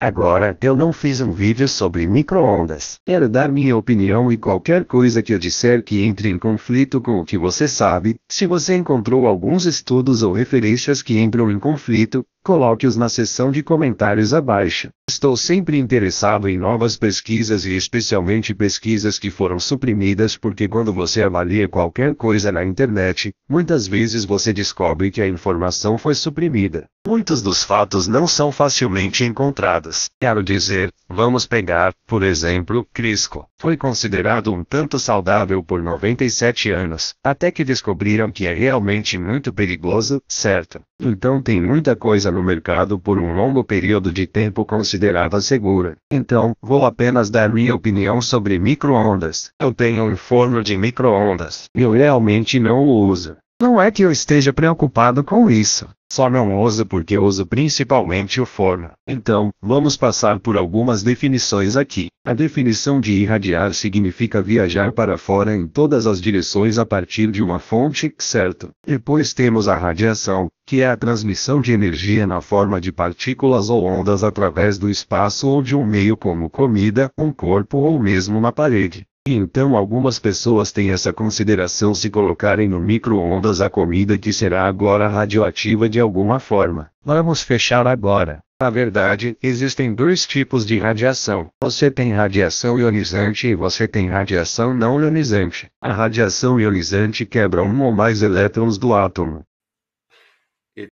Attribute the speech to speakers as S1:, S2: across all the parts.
S1: Agora eu não fiz um vídeo sobre microondas. Era dar minha opinião e qualquer coisa que eu disser que entre em conflito com o que você sabe, se você encontrou alguns estudos ou referências que entram em conflito, Coloque-os na seção de comentários abaixo. Estou sempre interessado em novas pesquisas e especialmente pesquisas que foram suprimidas porque quando você avalia qualquer coisa na internet, muitas vezes você descobre que a informação foi suprimida. Muitos dos fatos não são facilmente encontrados. Quero dizer, vamos pegar, por exemplo, Crisco. Foi considerado um tanto saudável por 97 anos, até que descobriram que é realmente muito perigoso, certo? Então tem muita coisa no mercado por um longo período de tempo considerada segura. Então, vou apenas dar minha opinião sobre microondas. Eu tenho um forno de microondas. Eu realmente não o uso. Não é que eu esteja preocupado com isso. Só não uso porque uso principalmente o forno. Então, vamos passar por algumas definições aqui. A definição de irradiar significa viajar para fora em todas as direções a partir de uma fonte, certo? Depois temos a radiação, que é a transmissão de energia na forma de partículas ou ondas através do espaço ou de um meio como comida, um corpo ou mesmo uma parede. E então algumas pessoas têm essa consideração se colocarem no micro-ondas a comida que será agora radioativa de alguma forma. Vamos fechar agora. Na verdade, existem dois tipos de radiação. Você tem radiação ionizante e você tem radiação não ionizante. A radiação ionizante quebra um ou mais elétrons do átomo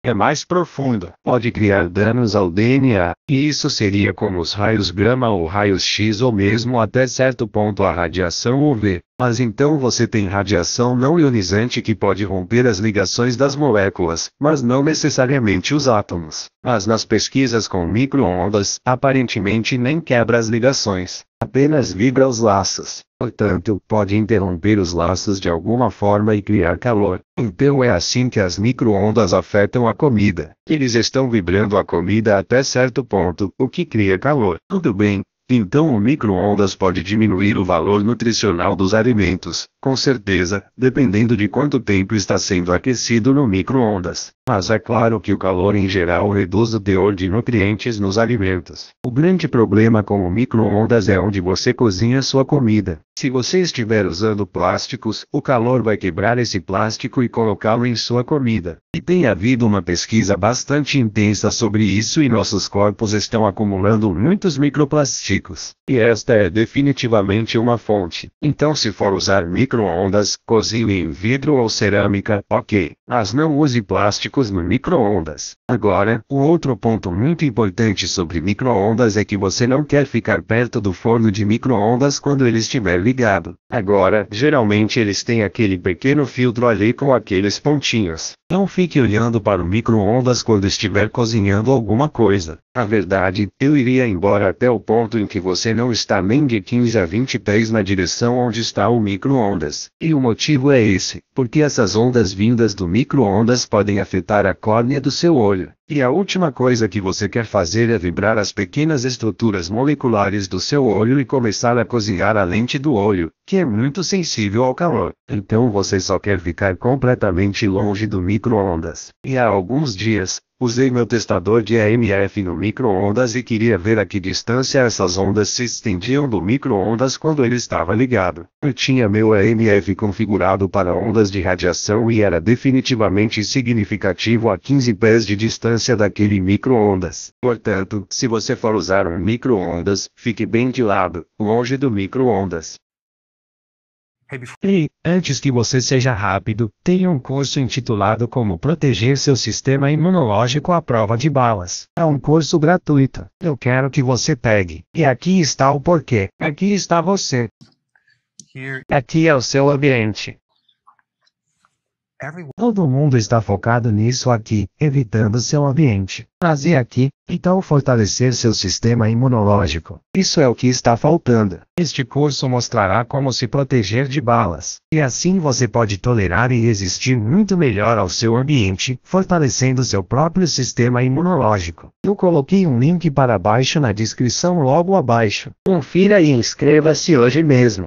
S1: é mais profunda, pode criar danos ao DNA, e isso seria como os raios gama ou raios X ou mesmo até certo ponto a radiação UV. Mas então você tem radiação não ionizante que pode romper as ligações das moléculas, mas não necessariamente os átomos. Mas nas pesquisas com microondas, aparentemente nem quebra as ligações, apenas vibra os laços. Portanto, pode interromper os laços de alguma forma e criar calor. Então é assim que as microondas afetam a comida. Eles estão vibrando a comida até certo ponto, o que cria calor. Tudo bem, então o micro-ondas pode diminuir o valor nutricional dos alimentos, com certeza, dependendo de quanto tempo está sendo aquecido no micro-ondas. Mas é claro que o calor em geral reduz o teor de nutrientes nos alimentos. O grande problema com o micro-ondas é onde você cozinha sua comida. Se você estiver usando plásticos, o calor vai quebrar esse plástico e colocá-lo em sua comida. E tem havido uma pesquisa bastante intensa sobre isso e nossos corpos estão acumulando muitos microplásticos. E esta é definitivamente uma fonte. Então se for usar micro microondas, cozinho em vidro ou cerâmica, ok, mas não use plásticos no microondas. Agora, o outro ponto muito importante sobre microondas é que você não quer ficar perto do forno de microondas quando ele estiver ligado. Agora, geralmente eles têm aquele pequeno filtro ali com aqueles pontinhos. Não fique olhando para o microondas quando estiver cozinhando alguma coisa. Na verdade, eu iria embora até o ponto em que você não está nem de 15 a 20 pés na direção onde está o microondas e o motivo é esse, porque essas ondas vindas do microondas podem afetar a córnea do seu olho, e a última coisa que você quer fazer é vibrar as pequenas estruturas moleculares do seu olho e começar a cozinhar a lente do olho, que é muito sensível ao calor. Então você só quer ficar completamente longe do microondas. E há alguns dias, Usei meu testador de EMF no micro-ondas e queria ver a que distância essas ondas se estendiam do micro-ondas quando ele estava ligado. Eu tinha meu EMF configurado para ondas de radiação e era definitivamente significativo a 15 pés de distância daquele micro-ondas. Portanto, se você for usar um micro-ondas, fique bem de lado, longe do micro-ondas. E, antes que você seja rápido, tem um curso intitulado Como Proteger Seu Sistema Imunológico à Prova de Balas. É um curso gratuito. Eu quero que você pegue. E aqui está o porquê. Aqui está você. Aqui é o seu ambiente. Todo mundo está focado nisso aqui, evitando seu ambiente. Trazer aqui, então fortalecer seu sistema imunológico. Isso é o que está faltando. Este curso mostrará como se proteger de balas. E assim você pode tolerar e resistir muito melhor ao seu ambiente, fortalecendo seu próprio sistema imunológico. Eu coloquei um link para baixo na descrição logo abaixo. Confira e inscreva-se hoje mesmo.